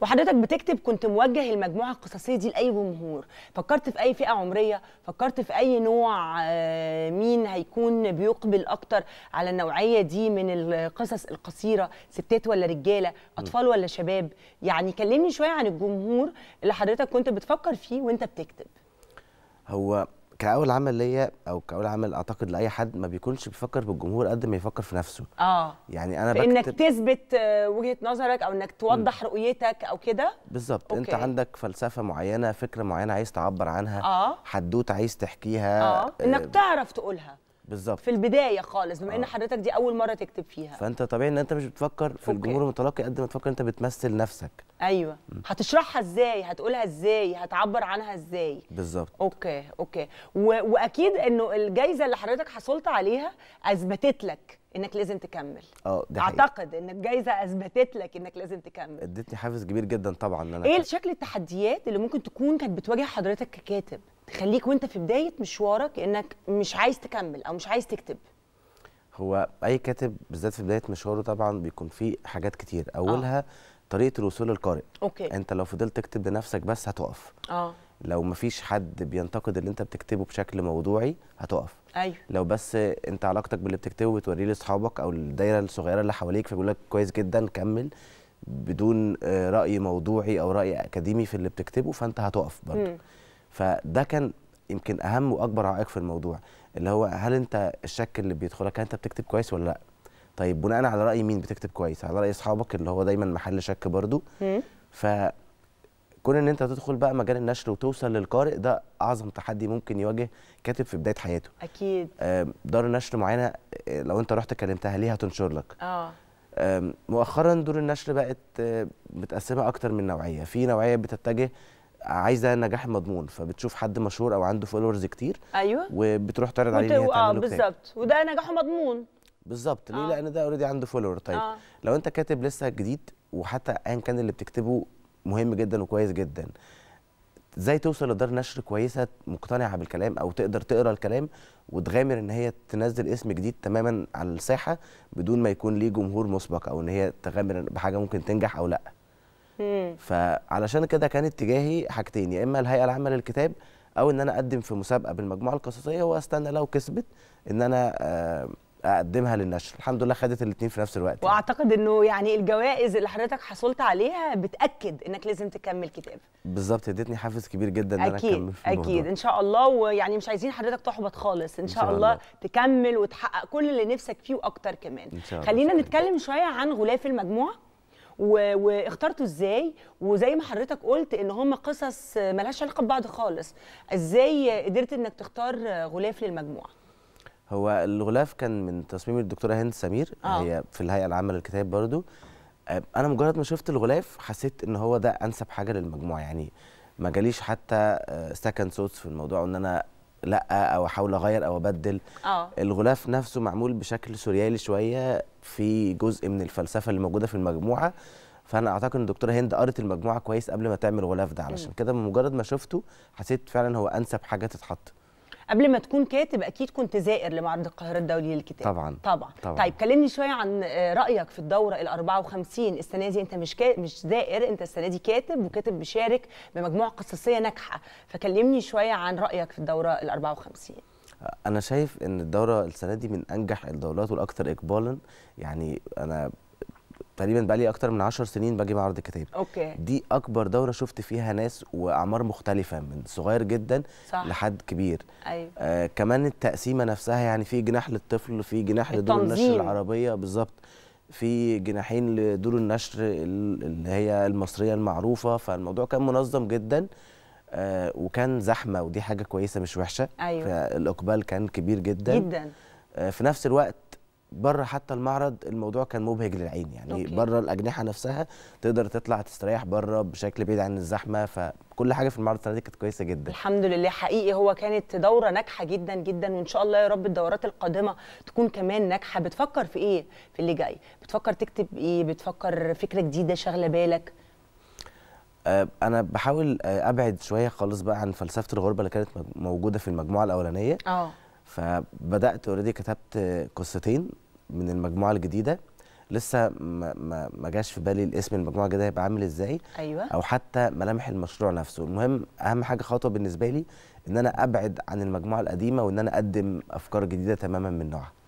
وحضرتك بتكتب كنت موجه المجموعه القصصيه دي لاي جمهور فكرت في اي فئه عمريه فكرت في اي نوع آه، مين هيكون بيقبل اكتر على النوعيه دي من القصص القصيره ستات ولا رجاله اطفال ولا شباب يعني كلمني شويه عن الجمهور اللي حضرتك كنت بتفكر فيه وانت بتكتب هو كاول عمل ليا او كاول عمل اعتقد لاي حد ما بيكونش بيفكر بالجمهور قد ما يفكر في نفسه اه يعني انا بكتب انك تثبت آه، وجهه نظرك او انك توضح م. رؤيتك او كده بالظبط انت عندك فلسفه معينه فكره معينه عايز تعبر عنها آه. حدوته عايز تحكيها آه. انك آه، تعرف تقولها بالظبط في البدايه خالص بما آه. ان حضرتك دي اول مره تكتب فيها فانت طبيعي ان انت مش بتفكر في أوكي. الجمهور المتلقي قد ما تفكر انت بتمثل نفسك ايوه م. هتشرحها ازاي هتقولها ازاي هتعبر عنها ازاي بالظبط اوكي اوكي و... واكيد انه الجايزه اللي حضرتك حصلت عليها اثبتت لك انك لازم تكمل اه اعتقد ان الجائزه اثبتت لك انك لازم تكمل ادتني حافز كبير جدا طبعا ان انا ايه شكل التحديات اللي ممكن تكون كانت بتواجه حضرتك ككاتب تخليك وانت في بدايه مشوارك انك مش عايز تكمل او مش عايز تكتب هو اي كاتب بالذات في بدايه مشواره طبعا بيكون فيه حاجات كتير اولها أوه. طريقه الوصول للقارئ اوكي انت لو فضلت تكتب لنفسك بس هتقف اه لو مفيش حد بينتقد اللي انت بتكتبه بشكل موضوعي هتقف ايوه لو بس انت علاقتك باللي بتكتبه بتوريه لاصحابك او الدايره الصغيره اللي حواليك فبيقول لك كويس جدا كمل بدون آه، راي موضوعي او راي اكاديمي في اللي بتكتبه فانت هتقف برضه فده كان يمكن اهم واكبر عائق في الموضوع اللي هو هل انت الشك اللي بيدخلك هل انت بتكتب كويس ولا لا طيب بناء على راي مين بتكتب كويس على راي اصحابك اللي هو دايما محل شك برضه ف كون ان انت تدخل بقى مجال النشر وتوصل للقارئ ده اعظم تحدي ممكن يواجه كاتب في بدايه حياته اكيد آه، دار نشر معينه آه، لو انت رحت كلمتها ليه هتنشر لك آه. اه مؤخرا دور النشر بقت متقسمه اكتر من نوعيه في نوعيه بتتجه عايزه نجاح مضمون فبتشوف حد مشهور او عنده فولورز كتير ايوه وبتروح تعرض عليه اه بالظبط وده نجاحه مضمون بالظبط ليه آه. لان ده اوريدي عنده فولور طيب آه. لو انت كاتب لسه جديد وحتى ايا كان اللي بتكتبه مهم جدا وكويس جدا ازاي توصل لدار نشر كويسه مقتنعه بالكلام او تقدر تقرا الكلام وتغامر ان هي تنزل اسم جديد تماما على الساحه بدون ما يكون ليه جمهور مسبق او ان هي تغامر بحاجه ممكن تنجح او لا فعلشان كده كان اتجاهي حاجتين يا اما الهيئه العامه للكتاب او ان انا اقدم في مسابقه بالمجموعه القصصيه واستنى لو كسبت ان انا آه اقدمها للنشر الحمد لله خدت الاثنين في نفس الوقت واعتقد انه يعني الجوائز اللي حضرتك حصلت عليها بتاكد انك لازم تكمل كتاب بالظبط ادتني حافز كبير جدا ان انا اكمل في الموضوع. اكيد ان شاء الله ويعني مش عايزين حضرتك تحبط خالص ان, إن شاء, شاء الله, الله تكمل وتحقق كل اللي نفسك فيه واكتر كمان إن شاء الله خلينا الله. نتكلم شويه عن غلاف المجموعه و... واخترته ازاي وزي ما حضرتك قلت ان هم قصص ملهاش علاقه ببعض خالص ازاي قدرت انك تختار غلاف للمجموعه هو الغلاف كان من تصميم الدكتوره هند سمير آه. هي في الهيئه العامه للكتاب برضو انا مجرد ما شفت الغلاف حسيت ان هو ده انسب حاجه للمجموعه يعني ما جاليش حتى سكند آه، سوتس في الموضوع ان انا لا او احاول اغير او ابدل أوه. الغلاف نفسه معمول بشكل سوريالي شويه في جزء من الفلسفه اللي موجوده في المجموعه فانا اعتقد ان الدكتوره هند قرت المجموعه كويس قبل ما تعمل الغلاف ده علشان كده مجرد ما شفته حسيت فعلا هو انسب حاجه تتحط قبل ما تكون كاتب اكيد كنت زائر لمعرض القاهره الدولي للكتاب طبعا طبعا, طبعا. طيب كلمني شويه عن آه، رايك في الدوره ال 54 السنه دي انت مش كا... مش زائر انت السنه دي كاتب وكاتب بيشارك بمجموعه قصصيه ناجحه فكلمني شويه عن رايك في الدوره ال 54 انا شايف ان الدوره السنه دي من انجح الدورات والاكثر اقبالا يعني انا تقريبا بقى لي اكتر من 10 سنين بجيب عرض كتاب أوكي. دي اكبر دوره شفت فيها ناس واعمار مختلفه من صغير جدا صح. لحد كبير أيوة. آه كمان التقسيمه نفسها يعني في جناح للطفل في جناح لدور النشر العربيه بالظبط في جناحين لدور النشر اللي هي المصريه المعروفه فالموضوع كان منظم جدا آه وكان زحمه ودي حاجه كويسه مش وحشه أيوة. فالاقبال كان كبير جدا جدا آه في نفس الوقت بره حتى المعرض الموضوع كان مبهج للعين يعني أوكي. بره الاجنحه نفسها تقدر تطلع تستريح بره بشكل بعيد عن الزحمه فكل حاجه في المعرض السنه دي كانت كويسه جدا الحمد لله حقيقي هو كانت دوره ناجحه جدا جدا وان شاء الله يا رب الدورات القادمه تكون كمان ناجحه بتفكر في ايه في اللي جاي بتفكر تكتب ايه بتفكر فكره جديده شاغله بالك آه، انا بحاول آه، ابعد شويه خالص بقى عن فلسفه الغربه اللي كانت موجوده في المجموعه الاولانيه اه فبدات اوريدي كتبت قصتين من المجموعه الجديده لسه ما, ما, جاش في بالي الاسم المجموعه الجديده هيبقى عامل ازاي أيوة. او حتى ملامح المشروع نفسه المهم اهم حاجه خطوه بالنسبه لي ان انا ابعد عن المجموعه القديمه وان انا اقدم افكار جديده تماما من نوعها